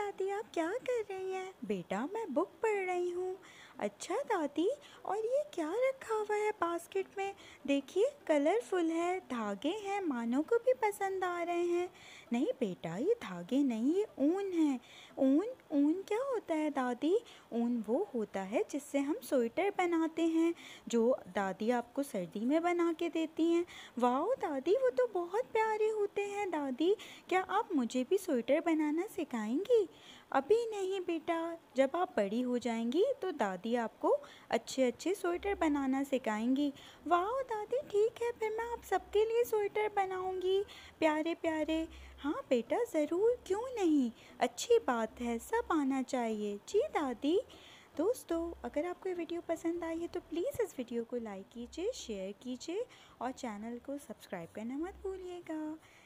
दादी आप क्या कर रही हैं बेटा मैं बुक पढ़ रही हूँ अच्छा दादी और ये क्या रखा हुआ है बास्केट में देखिए कलरफुल है धागे हैं मानो को भी पसंद आ रहे हैं नहीं बेटा ये धागे नहीं ये ऊन है ऊन ऊन क्या होता है दादी ऊन वो होता है जिससे हम स्वेटर बनाते हैं जो दादी आपको सर्दी में बना के देती हैं वाह दादी वो तो बहुत प्यारे हो दादी क्या आप मुझे भी स्वेटर बनाना सिखाएंगी अभी नहीं बेटा जब आप बड़ी हो जाएंगी तो दादी आपको अच्छे अच्छे स्वेटर बनाना सिखाएंगी वाह दादी ठीक है फिर मैं आप सबके लिए स्वेटर बनाऊंगी प्यारे प्यारे हाँ बेटा ज़रूर क्यों नहीं अच्छी बात है सब आना चाहिए जी दादी दोस्तों अगर आपको ये वीडियो पसंद आई है तो प्लीज़ इस वीडियो को लाइक कीजिए शेयर कीजिए और चैनल को सब्सक्राइब करना मत भूलिएगा